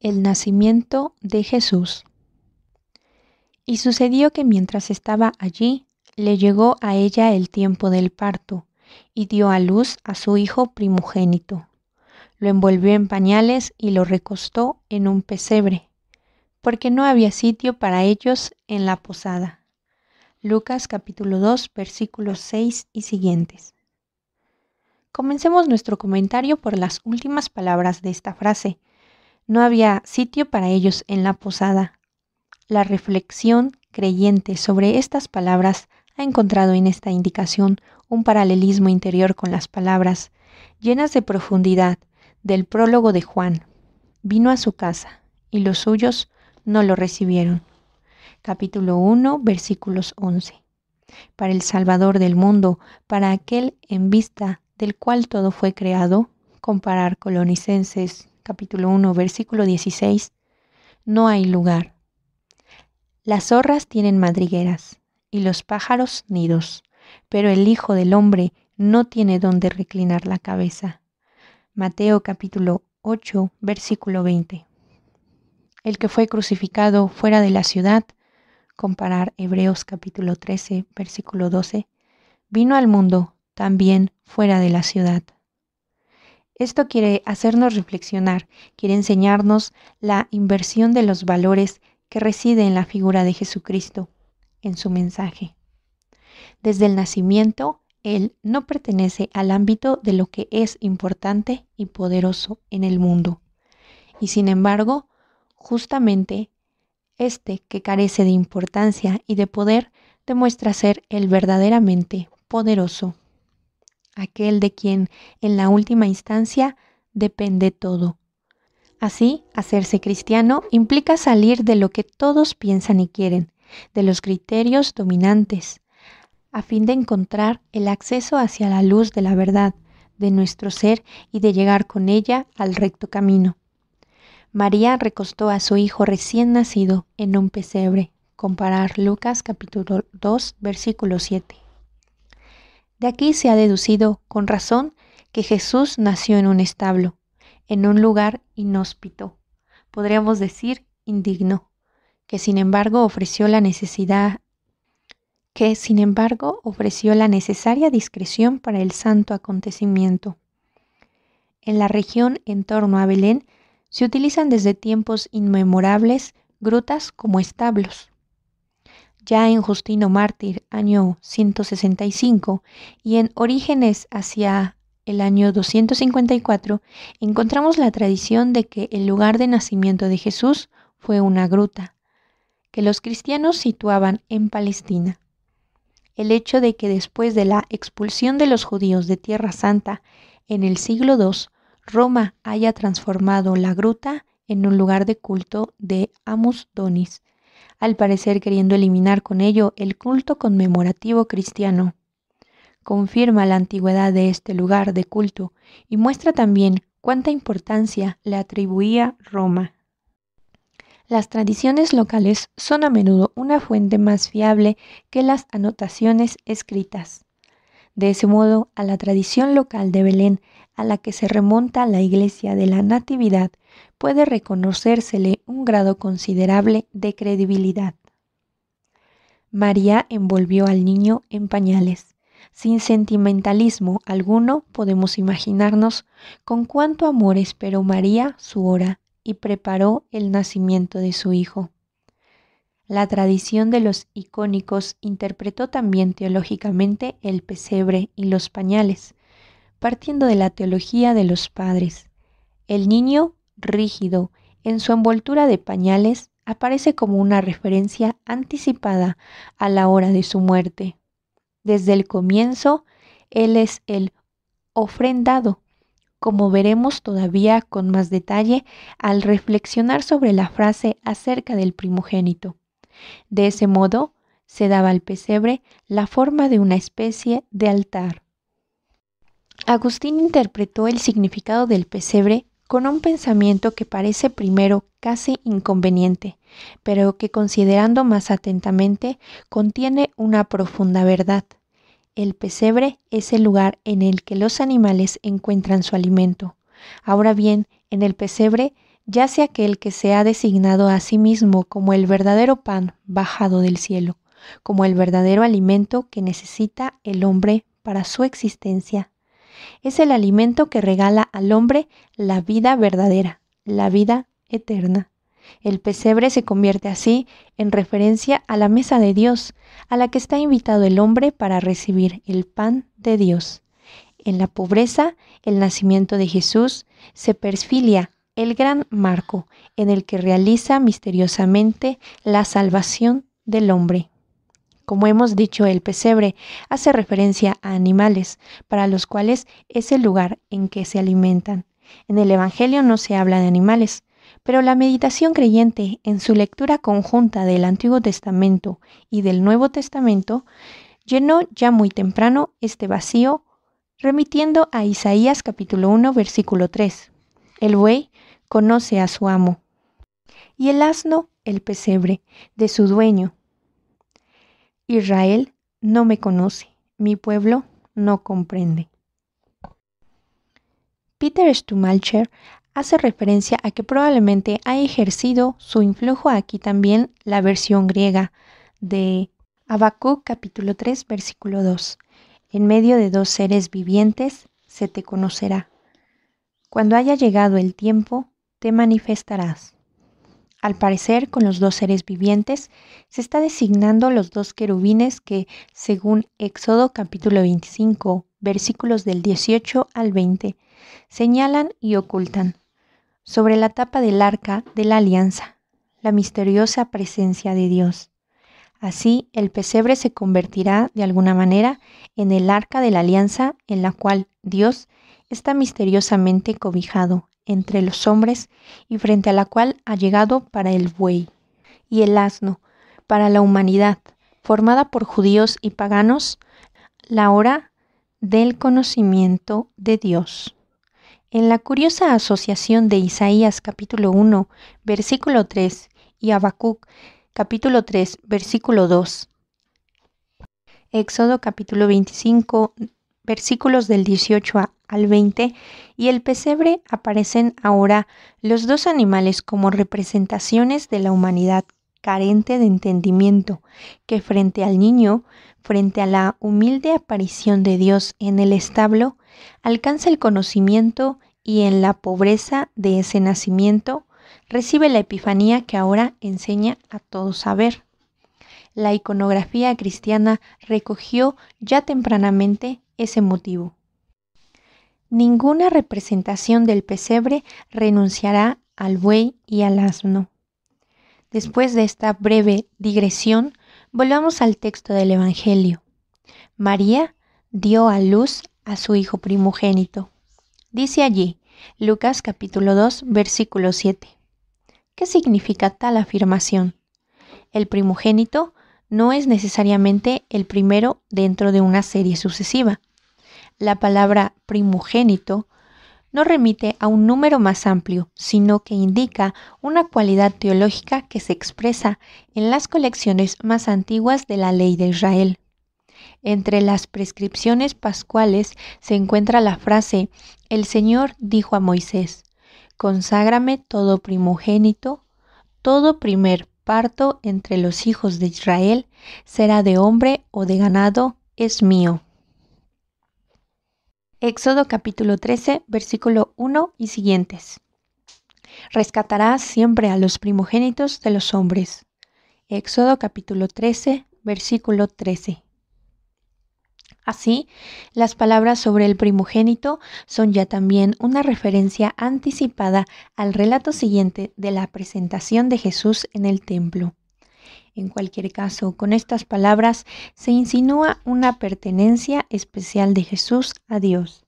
el nacimiento de Jesús. Y sucedió que mientras estaba allí, le llegó a ella el tiempo del parto, y dio a luz a su hijo primogénito. Lo envolvió en pañales y lo recostó en un pesebre, porque no había sitio para ellos en la posada. Lucas capítulo 2 versículos 6 y siguientes. Comencemos nuestro comentario por las últimas palabras de esta frase, no había sitio para ellos en la posada. La reflexión creyente sobre estas palabras ha encontrado en esta indicación un paralelismo interior con las palabras, llenas de profundidad, del prólogo de Juan. Vino a su casa, y los suyos no lo recibieron. Capítulo 1, versículos 11. Para el Salvador del mundo, para aquel en vista del cual todo fue creado, comparar Colonicenses capítulo 1, versículo 16, no hay lugar. Las zorras tienen madrigueras y los pájaros nidos, pero el Hijo del Hombre no tiene dónde reclinar la cabeza. Mateo capítulo 8, versículo 20. El que fue crucificado fuera de la ciudad, comparar Hebreos capítulo 13, versículo 12, vino al mundo también fuera de la ciudad. Esto quiere hacernos reflexionar, quiere enseñarnos la inversión de los valores que reside en la figura de Jesucristo, en su mensaje. Desde el nacimiento, Él no pertenece al ámbito de lo que es importante y poderoso en el mundo. Y sin embargo, justamente, este que carece de importancia y de poder demuestra ser el verdaderamente poderoso aquel de quien en la última instancia depende todo. Así, hacerse cristiano implica salir de lo que todos piensan y quieren, de los criterios dominantes, a fin de encontrar el acceso hacia la luz de la verdad, de nuestro ser y de llegar con ella al recto camino. María recostó a su hijo recién nacido en un pesebre. Comparar Lucas capítulo 2 versículo 7. De aquí se ha deducido, con razón, que Jesús nació en un establo, en un lugar inhóspito, podríamos decir indigno, que sin embargo ofreció la necesidad que sin embargo ofreció la necesaria discreción para el santo acontecimiento. En la región en torno a Belén se utilizan desde tiempos inmemorables grutas como establos ya en Justino Mártir, año 165, y en Orígenes hacia el año 254, encontramos la tradición de que el lugar de nacimiento de Jesús fue una gruta, que los cristianos situaban en Palestina. El hecho de que después de la expulsión de los judíos de Tierra Santa en el siglo II, Roma haya transformado la gruta en un lugar de culto de Amus Donis, al parecer queriendo eliminar con ello el culto conmemorativo cristiano. Confirma la antigüedad de este lugar de culto y muestra también cuánta importancia le atribuía Roma. Las tradiciones locales son a menudo una fuente más fiable que las anotaciones escritas. De ese modo, a la tradición local de Belén, a la que se remonta la iglesia de la Natividad, puede reconocérsele un grado considerable de credibilidad. María envolvió al niño en pañales. Sin sentimentalismo alguno podemos imaginarnos con cuánto amor esperó María su hora y preparó el nacimiento de su hijo. La tradición de los icónicos interpretó también teológicamente el pesebre y los pañales, partiendo de la teología de los padres. El niño rígido, en su envoltura de pañales, aparece como una referencia anticipada a la hora de su muerte. Desde el comienzo, Él es el ofrendado, como veremos todavía con más detalle al reflexionar sobre la frase acerca del primogénito. De ese modo se daba al pesebre la forma de una especie de altar. Agustín interpretó el significado del pesebre con un pensamiento que parece primero casi inconveniente, pero que considerando más atentamente contiene una profunda verdad. El pesebre es el lugar en el que los animales encuentran su alimento. Ahora bien, en el pesebre sea aquel que se ha designado a sí mismo como el verdadero pan bajado del cielo, como el verdadero alimento que necesita el hombre para su existencia. Es el alimento que regala al hombre la vida verdadera, la vida eterna. El pesebre se convierte así en referencia a la mesa de Dios, a la que está invitado el hombre para recibir el pan de Dios. En la pobreza, el nacimiento de Jesús se perfilia el gran marco en el que realiza misteriosamente la salvación del hombre. Como hemos dicho, el pesebre hace referencia a animales, para los cuales es el lugar en que se alimentan. En el Evangelio no se habla de animales, pero la meditación creyente en su lectura conjunta del Antiguo Testamento y del Nuevo Testamento llenó ya muy temprano este vacío remitiendo a Isaías capítulo 1 versículo 3. El buey conoce a su amo. Y el asno el pesebre de su dueño. Israel no me conoce, mi pueblo no comprende. Peter Stumacher hace referencia a que probablemente ha ejercido su influjo aquí también la versión griega de Habacuc capítulo 3 versículo 2. En medio de dos seres vivientes se te conocerá. Cuando haya llegado el tiempo, te manifestarás. Al parecer, con los dos seres vivientes se está designando los dos querubines que, según Éxodo capítulo 25, versículos del 18 al 20, señalan y ocultan sobre la tapa del arca de la alianza la misteriosa presencia de Dios. Así, el pesebre se convertirá de alguna manera en el arca de la alianza en la cual Dios está misteriosamente cobijado entre los hombres y frente a la cual ha llegado para el buey y el asno, para la humanidad, formada por judíos y paganos, la hora del conocimiento de Dios. En la curiosa asociación de Isaías capítulo 1, versículo 3 y Habacuc capítulo 3, versículo 2, Éxodo capítulo 25, versículos del 18 a al 20 y el pesebre aparecen ahora los dos animales como representaciones de la humanidad carente de entendimiento, que frente al niño, frente a la humilde aparición de Dios en el establo, alcanza el conocimiento y en la pobreza de ese nacimiento recibe la epifanía que ahora enseña a todos saber. La iconografía cristiana recogió ya tempranamente ese motivo. Ninguna representación del pesebre renunciará al buey y al asno. Después de esta breve digresión, volvamos al texto del Evangelio. María dio a luz a su hijo primogénito. Dice allí, Lucas capítulo 2, versículo 7. ¿Qué significa tal afirmación? El primogénito no es necesariamente el primero dentro de una serie sucesiva la palabra primogénito no remite a un número más amplio, sino que indica una cualidad teológica que se expresa en las colecciones más antiguas de la ley de Israel. Entre las prescripciones pascuales se encuentra la frase El Señor dijo a Moisés, Conságrame todo primogénito, todo primer parto entre los hijos de Israel, será de hombre o de ganado, es mío. Éxodo capítulo 13, versículo 1 y siguientes. Rescatarás siempre a los primogénitos de los hombres. Éxodo capítulo 13, versículo 13. Así, las palabras sobre el primogénito son ya también una referencia anticipada al relato siguiente de la presentación de Jesús en el templo. En cualquier caso, con estas palabras se insinúa una pertenencia especial de Jesús a Dios.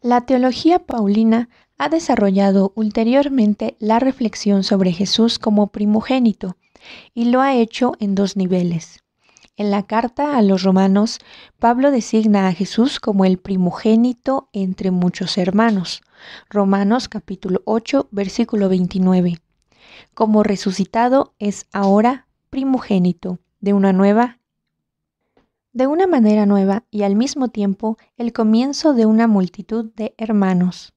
La teología paulina ha desarrollado ulteriormente la reflexión sobre Jesús como primogénito y lo ha hecho en dos niveles. En la carta a los romanos, Pablo designa a Jesús como el primogénito entre muchos hermanos. Romanos capítulo 8, versículo 29. Como resucitado es ahora primogénito de una nueva de una manera nueva y al mismo tiempo el comienzo de una multitud de hermanos.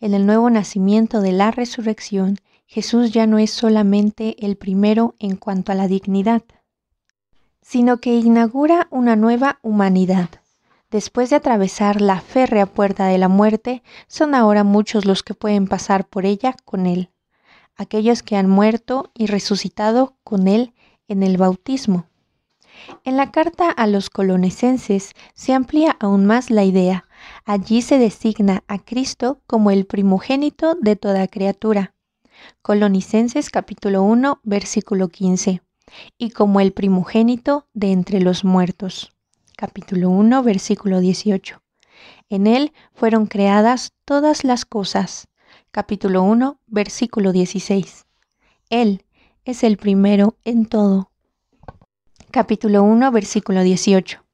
En el nuevo nacimiento de la resurrección, Jesús ya no es solamente el primero en cuanto a la dignidad, sino que inaugura una nueva humanidad. Después de atravesar la férrea puerta de la muerte, son ahora muchos los que pueden pasar por ella con Él aquellos que han muerto y resucitado con Él en el bautismo. En la carta a los colonesenses se amplía aún más la idea. Allí se designa a Cristo como el primogénito de toda criatura. Colonicenses, capítulo 1 versículo 15 y como el primogénito de entre los muertos. Capítulo 1 versículo 18. En él fueron creadas todas las cosas, capítulo 1, versículo 16. Él es el primero en todo. Capítulo 1, versículo 18.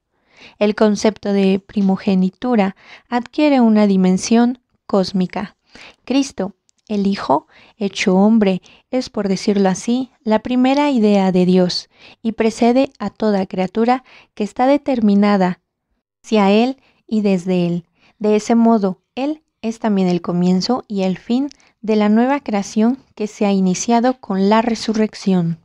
El concepto de primogenitura adquiere una dimensión cósmica. Cristo, el Hijo, hecho hombre, es, por decirlo así, la primera idea de Dios y precede a toda criatura que está determinada hacia Él y desde Él. De ese modo, Él es también el comienzo y el fin de la nueva creación que se ha iniciado con la resurrección.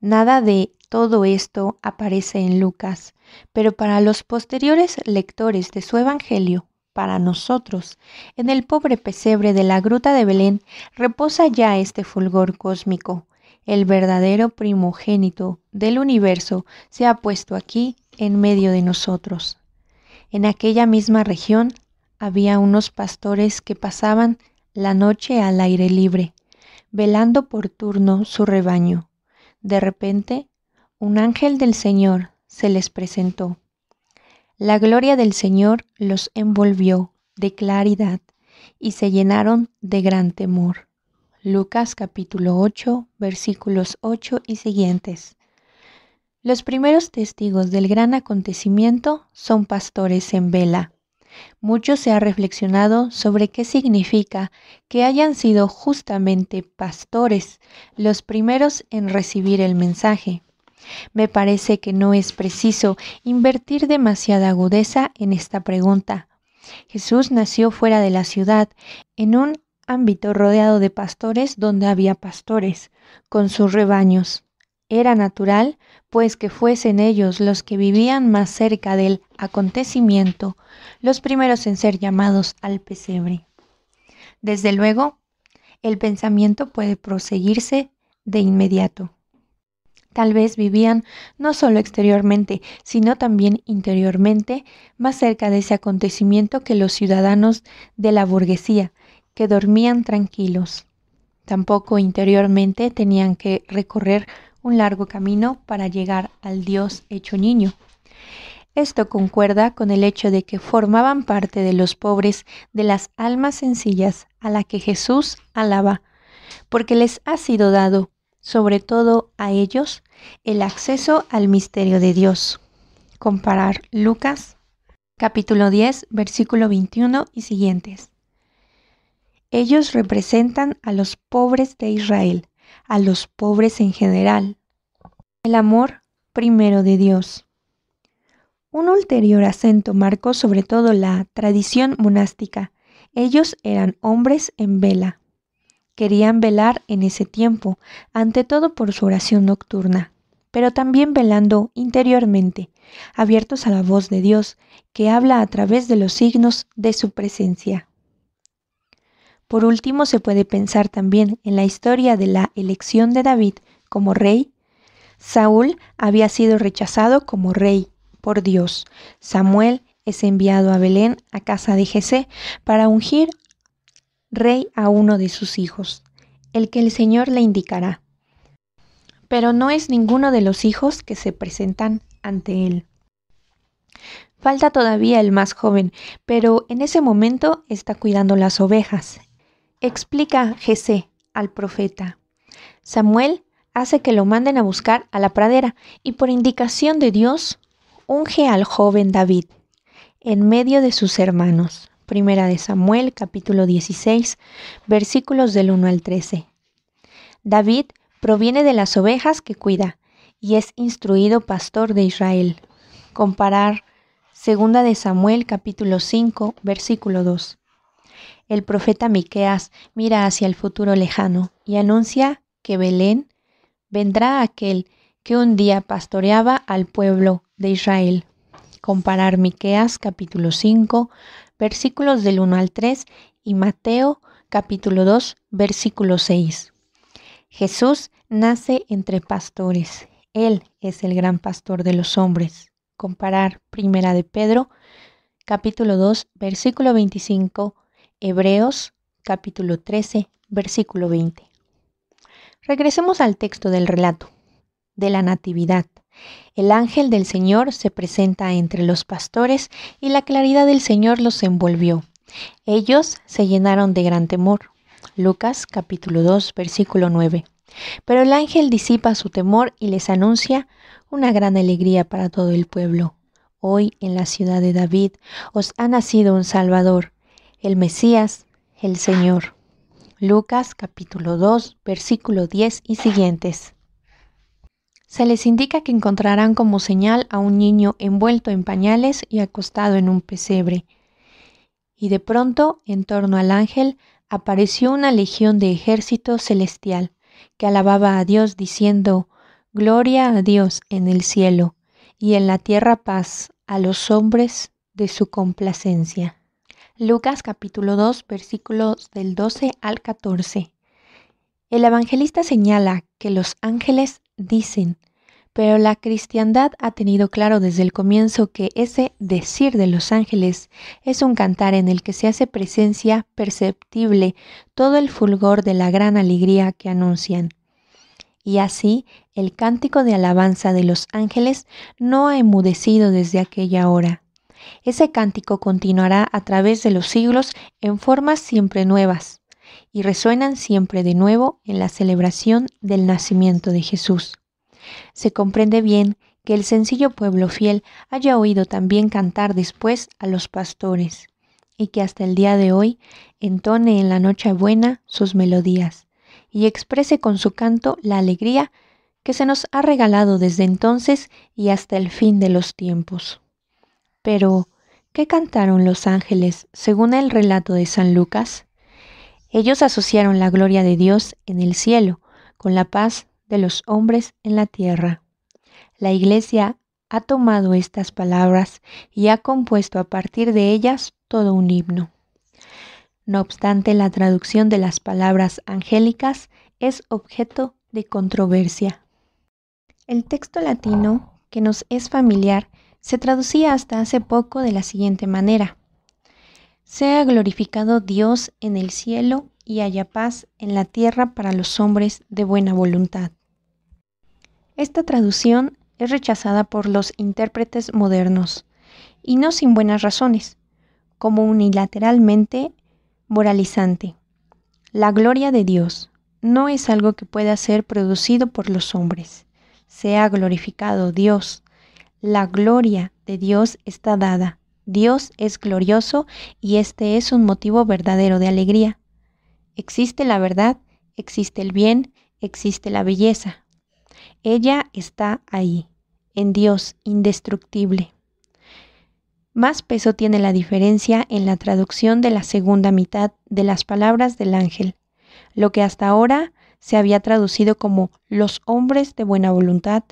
Nada de todo esto aparece en Lucas, pero para los posteriores lectores de su Evangelio, para nosotros, en el pobre pesebre de la gruta de Belén reposa ya este fulgor cósmico. El verdadero primogénito del universo se ha puesto aquí en medio de nosotros. En aquella misma región había unos pastores que pasaban la noche al aire libre, velando por turno su rebaño. De repente, un ángel del Señor se les presentó. La gloria del Señor los envolvió de claridad y se llenaron de gran temor. Lucas capítulo 8 versículos 8 y siguientes. Los primeros testigos del gran acontecimiento son pastores en vela. Mucho se ha reflexionado sobre qué significa que hayan sido justamente pastores los primeros en recibir el mensaje. Me parece que no es preciso invertir demasiada agudeza en esta pregunta. Jesús nació fuera de la ciudad, en un ámbito rodeado de pastores donde había pastores, con sus rebaños. Era natural, pues, que fuesen ellos los que vivían más cerca del acontecimiento, los primeros en ser llamados al pesebre. Desde luego, el pensamiento puede proseguirse de inmediato. Tal vez vivían no solo exteriormente, sino también interiormente, más cerca de ese acontecimiento que los ciudadanos de la burguesía, que dormían tranquilos. Tampoco interiormente tenían que recorrer un largo camino para llegar al Dios hecho niño. Esto concuerda con el hecho de que formaban parte de los pobres, de las almas sencillas a la que Jesús alaba, porque les ha sido dado, sobre todo a ellos, el acceso al misterio de Dios. Comparar Lucas capítulo 10, versículo 21 y siguientes. Ellos representan a los pobres de Israel, a los pobres en general. El amor primero de Dios. Un ulterior acento marcó sobre todo la tradición monástica. Ellos eran hombres en vela. Querían velar en ese tiempo, ante todo por su oración nocturna, pero también velando interiormente, abiertos a la voz de Dios, que habla a través de los signos de su presencia. Por último, se puede pensar también en la historia de la elección de David como rey. Saúl había sido rechazado como rey por Dios. Samuel es enviado a Belén, a casa de Jesé, para ungir rey a uno de sus hijos, el que el Señor le indicará. Pero no es ninguno de los hijos que se presentan ante él. Falta todavía el más joven, pero en ese momento está cuidando las ovejas explica Jesé al profeta. Samuel hace que lo manden a buscar a la pradera y por indicación de Dios unge al joven David en medio de sus hermanos. Primera de Samuel capítulo 16 versículos del 1 al 13. David proviene de las ovejas que cuida y es instruido pastor de Israel. Comparar Segunda de Samuel capítulo 5 versículo 2 el profeta Miqueas mira hacia el futuro lejano y anuncia que Belén vendrá aquel que un día pastoreaba al pueblo de Israel. Comparar Miqueas capítulo 5, versículos del 1 al 3 y Mateo capítulo 2, versículo 6. Jesús nace entre pastores. Él es el gran pastor de los hombres. Comparar Primera de Pedro capítulo 2, versículo 25 Hebreos capítulo 13, versículo 20. Regresemos al texto del relato, de la Natividad. El ángel del Señor se presenta entre los pastores y la claridad del Señor los envolvió. Ellos se llenaron de gran temor. Lucas capítulo 2, versículo 9. Pero el ángel disipa su temor y les anuncia una gran alegría para todo el pueblo. Hoy en la ciudad de David os ha nacido un Salvador, el Mesías, el Señor. Lucas capítulo 2, versículo 10 y siguientes. Se les indica que encontrarán como señal a un niño envuelto en pañales y acostado en un pesebre. Y de pronto, en torno al ángel, apareció una legión de ejército celestial, que alababa a Dios diciendo, Gloria a Dios en el cielo, y en la tierra paz a los hombres de su complacencia. Lucas capítulo 2 versículos del 12 al 14. El evangelista señala que los ángeles dicen, pero la cristiandad ha tenido claro desde el comienzo que ese decir de los ángeles es un cantar en el que se hace presencia perceptible todo el fulgor de la gran alegría que anuncian. Y así, el cántico de alabanza de los ángeles no ha emudecido desde aquella hora. Ese cántico continuará a través de los siglos en formas siempre nuevas y resuenan siempre de nuevo en la celebración del nacimiento de Jesús. Se comprende bien que el sencillo pueblo fiel haya oído también cantar después a los pastores, y que hasta el día de hoy entone en la noche buena sus melodías, y exprese con su canto la alegría que se nos ha regalado desde entonces y hasta el fin de los tiempos. Pero, ¿qué cantaron los ángeles según el relato de San Lucas? Ellos asociaron la gloria de Dios en el cielo con la paz de los hombres en la tierra. La Iglesia ha tomado estas palabras y ha compuesto a partir de ellas todo un himno. No obstante, la traducción de las palabras angélicas es objeto de controversia. El texto latino, que nos es familiar, se traducía hasta hace poco de la siguiente manera. Sea glorificado Dios en el cielo y haya paz en la tierra para los hombres de buena voluntad. Esta traducción es rechazada por los intérpretes modernos, y no sin buenas razones, como unilateralmente moralizante. La gloria de Dios no es algo que pueda ser producido por los hombres. Sea glorificado Dios la gloria de Dios está dada. Dios es glorioso y este es un motivo verdadero de alegría. Existe la verdad, existe el bien, existe la belleza. Ella está ahí, en Dios, indestructible. Más peso tiene la diferencia en la traducción de la segunda mitad de las palabras del ángel, lo que hasta ahora se había traducido como los hombres de buena voluntad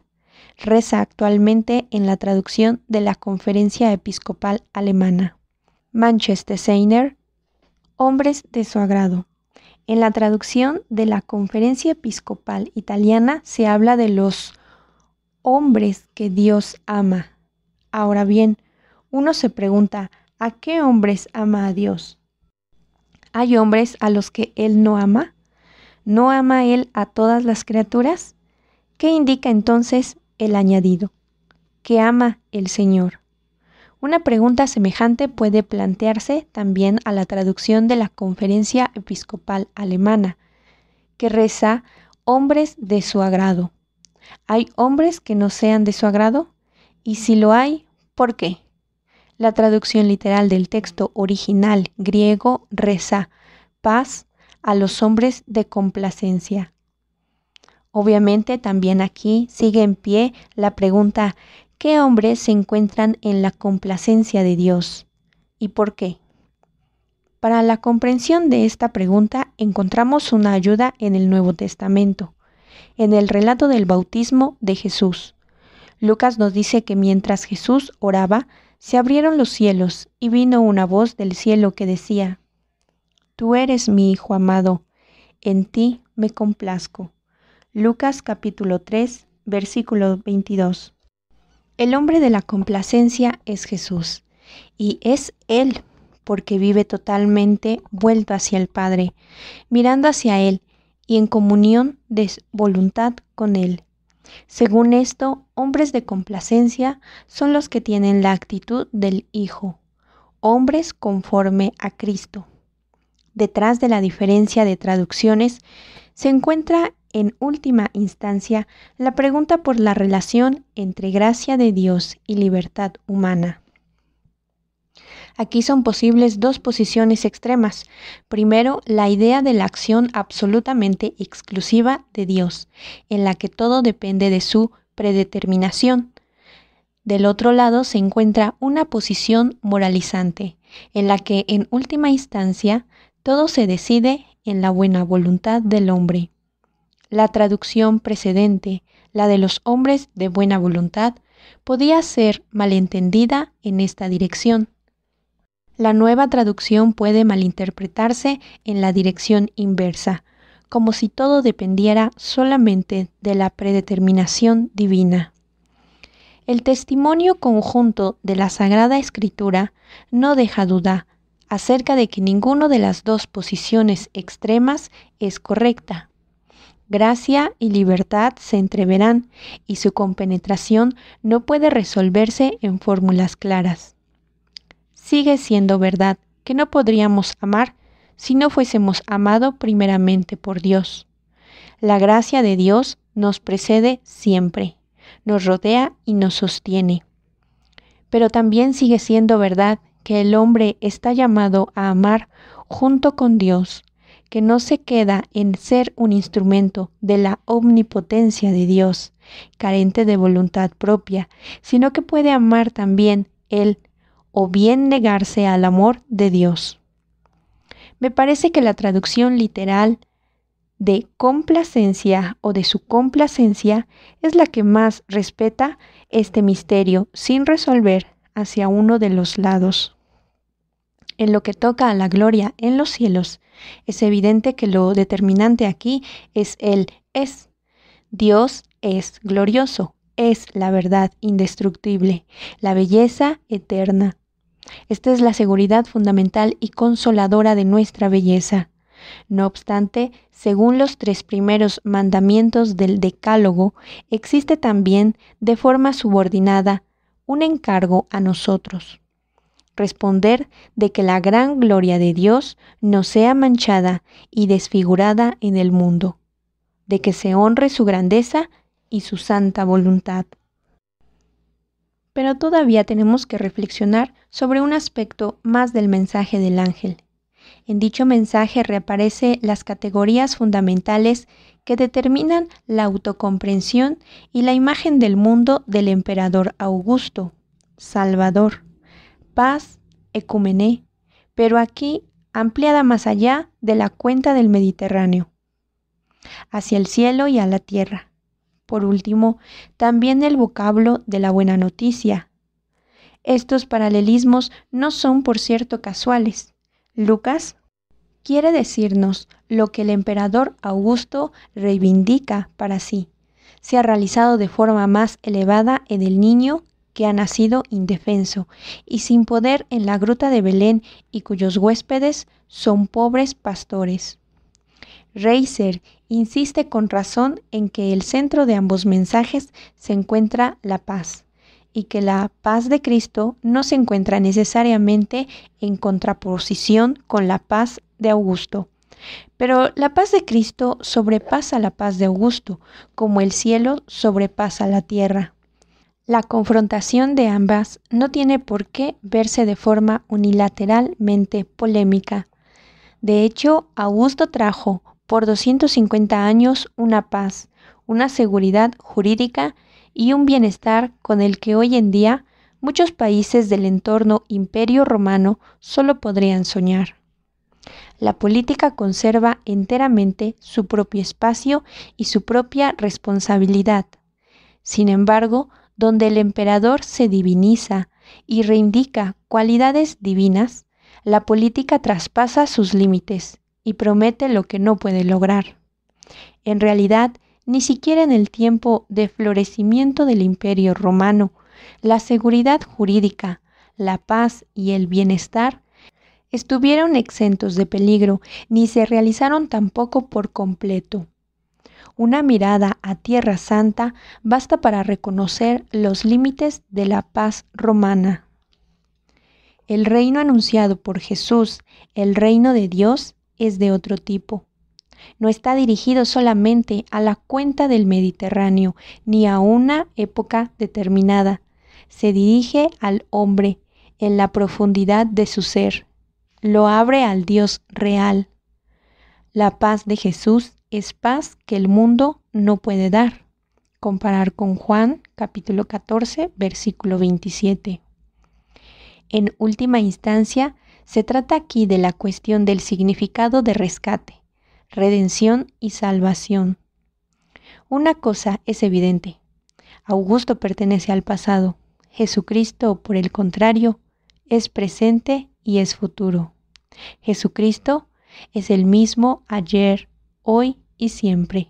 reza actualmente en la traducción de la Conferencia Episcopal Alemana. Manchester Seiner, Hombres de su agrado. En la traducción de la Conferencia Episcopal Italiana se habla de los hombres que Dios ama. Ahora bien, uno se pregunta, ¿a qué hombres ama a Dios? ¿Hay hombres a los que Él no ama? ¿No ama Él a todas las criaturas? ¿Qué indica entonces el añadido, que ama el Señor. Una pregunta semejante puede plantearse también a la traducción de la conferencia episcopal alemana, que reza hombres de su agrado. ¿Hay hombres que no sean de su agrado? Y si lo hay, ¿por qué? La traducción literal del texto original griego reza paz a los hombres de complacencia. Obviamente también aquí sigue en pie la pregunta, ¿qué hombres se encuentran en la complacencia de Dios? ¿Y por qué? Para la comprensión de esta pregunta encontramos una ayuda en el Nuevo Testamento, en el relato del bautismo de Jesús. Lucas nos dice que mientras Jesús oraba, se abrieron los cielos y vino una voz del cielo que decía, Tú eres mi Hijo amado, en ti me complazco. Lucas capítulo 3, versículo 22. El hombre de la complacencia es Jesús, y es Él porque vive totalmente vuelto hacia el Padre, mirando hacia Él y en comunión de voluntad con Él. Según esto, hombres de complacencia son los que tienen la actitud del Hijo, hombres conforme a Cristo. Detrás de la diferencia de traducciones se encuentra en última instancia, la pregunta por la relación entre gracia de Dios y libertad humana. Aquí son posibles dos posiciones extremas. Primero, la idea de la acción absolutamente exclusiva de Dios, en la que todo depende de su predeterminación. Del otro lado se encuentra una posición moralizante, en la que en última instancia todo se decide en la buena voluntad del hombre. La traducción precedente, la de los hombres de buena voluntad, podía ser malentendida en esta dirección. La nueva traducción puede malinterpretarse en la dirección inversa, como si todo dependiera solamente de la predeterminación divina. El testimonio conjunto de la Sagrada Escritura no deja duda acerca de que ninguna de las dos posiciones extremas es correcta. Gracia y libertad se entreverán y su compenetración no puede resolverse en fórmulas claras. Sigue siendo verdad que no podríamos amar si no fuésemos amado primeramente por Dios. La gracia de Dios nos precede siempre, nos rodea y nos sostiene. Pero también sigue siendo verdad que el hombre está llamado a amar junto con Dios que no se queda en ser un instrumento de la omnipotencia de Dios, carente de voluntad propia, sino que puede amar también Él o bien negarse al amor de Dios. Me parece que la traducción literal de complacencia o de su complacencia es la que más respeta este misterio sin resolver hacia uno de los lados. En lo que toca a la gloria en los cielos, es evidente que lo determinante aquí es el es. Dios es glorioso, es la verdad indestructible, la belleza eterna. Esta es la seguridad fundamental y consoladora de nuestra belleza. No obstante, según los tres primeros mandamientos del Decálogo, existe también, de forma subordinada, un encargo a nosotros responder de que la gran gloria de Dios no sea manchada y desfigurada en el mundo, de que se honre su grandeza y su santa voluntad. Pero todavía tenemos que reflexionar sobre un aspecto más del mensaje del ángel. En dicho mensaje reaparecen las categorías fundamentales que determinan la autocomprensión y la imagen del mundo del emperador Augusto, Salvador paz, ecumené, pero aquí ampliada más allá de la cuenta del Mediterráneo, hacia el cielo y a la tierra. Por último, también el vocablo de la buena noticia. Estos paralelismos no son, por cierto, casuales. Lucas quiere decirnos lo que el emperador Augusto reivindica para sí. Se ha realizado de forma más elevada en el niño que ha nacido indefenso y sin poder en la gruta de Belén y cuyos huéspedes son pobres pastores. Reiser insiste con razón en que el centro de ambos mensajes se encuentra la paz y que la paz de Cristo no se encuentra necesariamente en contraposición con la paz de Augusto. Pero la paz de Cristo sobrepasa la paz de Augusto, como el cielo sobrepasa la tierra. La confrontación de ambas no tiene por qué verse de forma unilateralmente polémica. De hecho, Augusto trajo por 250 años una paz, una seguridad jurídica y un bienestar con el que hoy en día muchos países del entorno imperio romano solo podrían soñar. La política conserva enteramente su propio espacio y su propia responsabilidad. Sin embargo, donde el emperador se diviniza y reindica cualidades divinas, la política traspasa sus límites y promete lo que no puede lograr. En realidad, ni siquiera en el tiempo de florecimiento del imperio romano, la seguridad jurídica, la paz y el bienestar estuvieron exentos de peligro, ni se realizaron tampoco por completo. Una mirada a Tierra Santa basta para reconocer los límites de la paz romana. El reino anunciado por Jesús, el reino de Dios, es de otro tipo. No está dirigido solamente a la cuenta del Mediterráneo ni a una época determinada. Se dirige al hombre en la profundidad de su ser. Lo abre al Dios real. La paz de Jesús es paz que el mundo no puede dar. Comparar con Juan capítulo 14, versículo 27. En última instancia, se trata aquí de la cuestión del significado de rescate, redención y salvación. Una cosa es evidente. Augusto pertenece al pasado. Jesucristo, por el contrario, es presente y es futuro. Jesucristo es el mismo ayer, hoy y siempre.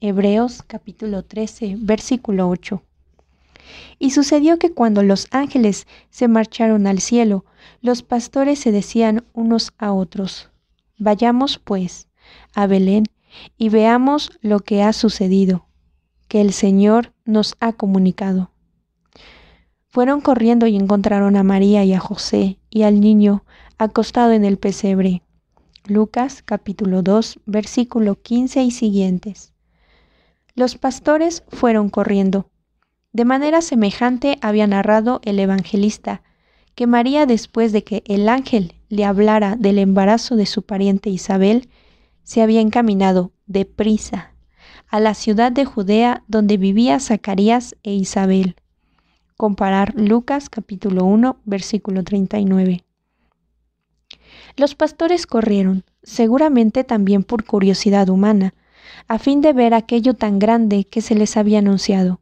Hebreos capítulo 13, versículo 8. Y sucedió que cuando los ángeles se marcharon al cielo, los pastores se decían unos a otros, Vayamos pues a Belén y veamos lo que ha sucedido, que el Señor nos ha comunicado. Fueron corriendo y encontraron a María y a José y al niño acostado en el pesebre. Lucas capítulo 2, versículo 15 y siguientes. Los pastores fueron corriendo. De manera semejante había narrado el evangelista, que María después de que el ángel le hablara del embarazo de su pariente Isabel, se había encaminado deprisa a la ciudad de Judea donde vivía Zacarías e Isabel. Comparar Lucas capítulo 1 versículo 39. Los pastores corrieron, seguramente también por curiosidad humana, a fin de ver aquello tan grande que se les había anunciado,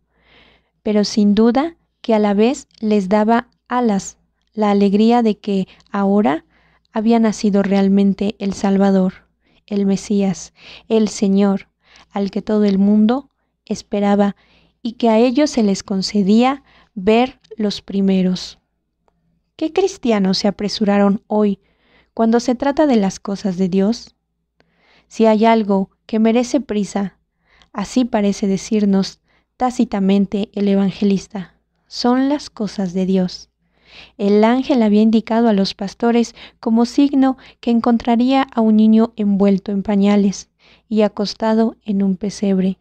pero sin duda que a la vez les daba alas la alegría de que ahora había nacido realmente el Salvador, el Mesías, el Señor, al que todo el mundo esperaba y que a ellos se les concedía ver los primeros. ¿Qué cristianos se apresuraron hoy cuando se trata de las cosas de Dios, si hay algo que merece prisa, así parece decirnos tácitamente el evangelista, son las cosas de Dios. El ángel había indicado a los pastores como signo que encontraría a un niño envuelto en pañales y acostado en un pesebre.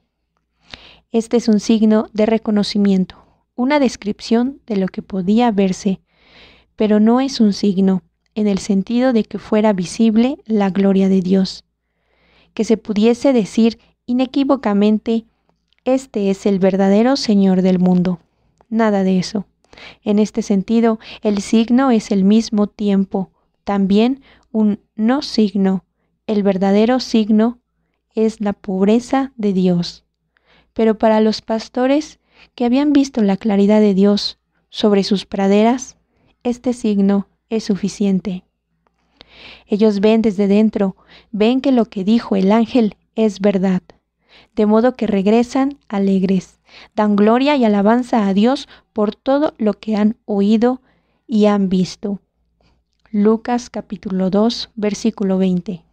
Este es un signo de reconocimiento, una descripción de lo que podía verse, pero no es un signo en el sentido de que fuera visible la gloria de Dios, que se pudiese decir inequívocamente, este es el verdadero Señor del mundo. Nada de eso. En este sentido, el signo es el mismo tiempo, también un no signo. El verdadero signo es la pobreza de Dios. Pero para los pastores que habían visto la claridad de Dios sobre sus praderas, este signo es suficiente. Ellos ven desde dentro, ven que lo que dijo el ángel es verdad, de modo que regresan alegres, dan gloria y alabanza a Dios por todo lo que han oído y han visto. Lucas capítulo 2, versículo 20.